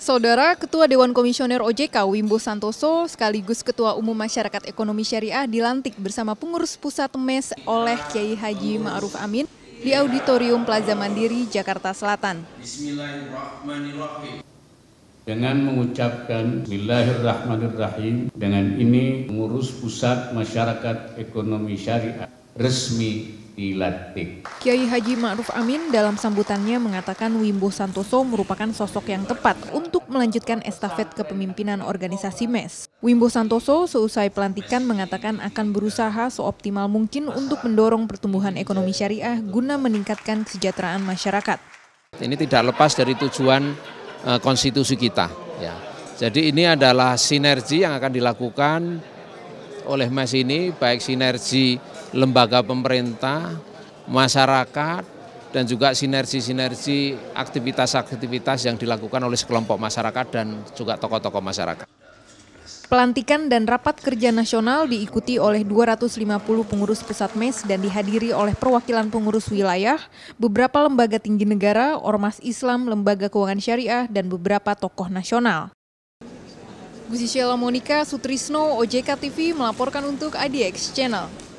Saudara Ketua Dewan Komisioner OJK Wimbo Santoso sekaligus Ketua Umum Masyarakat Ekonomi Syariah dilantik bersama pengurus pusat MES oleh Kiai Haji Ma'ruf Amin di Auditorium Plaza Mandiri, Jakarta Selatan. Dengan mengucapkan Bismillahirrahmanirrahim, dengan ini pengurus pusat Masyarakat Ekonomi Syariah resmi dilantik. Kiai Haji Ma'ruf Amin dalam sambutannya mengatakan Wimbo Santoso merupakan sosok yang tepat untuk melanjutkan estafet kepemimpinan organisasi MES. Wimbo Santoso seusai pelantikan mengatakan akan berusaha seoptimal mungkin untuk mendorong pertumbuhan ekonomi syariah guna meningkatkan kesejahteraan masyarakat. Ini tidak lepas dari tujuan eh, konstitusi kita. Ya. Jadi ini adalah sinergi yang akan dilakukan oleh Mas ini, baik sinergi lembaga pemerintah, masyarakat, dan juga sinergi-sinergi aktivitas-aktivitas yang dilakukan oleh sekelompok masyarakat dan juga tokoh-tokoh masyarakat. Pelantikan dan rapat kerja nasional diikuti oleh 250 pengurus pusat MES dan dihadiri oleh perwakilan pengurus wilayah, beberapa lembaga tinggi negara, ormas Islam, lembaga keuangan syariah, dan beberapa tokoh nasional. Gusi Sheila Monica Sutrisno, OJK TV melaporkan untuk IDX Channel.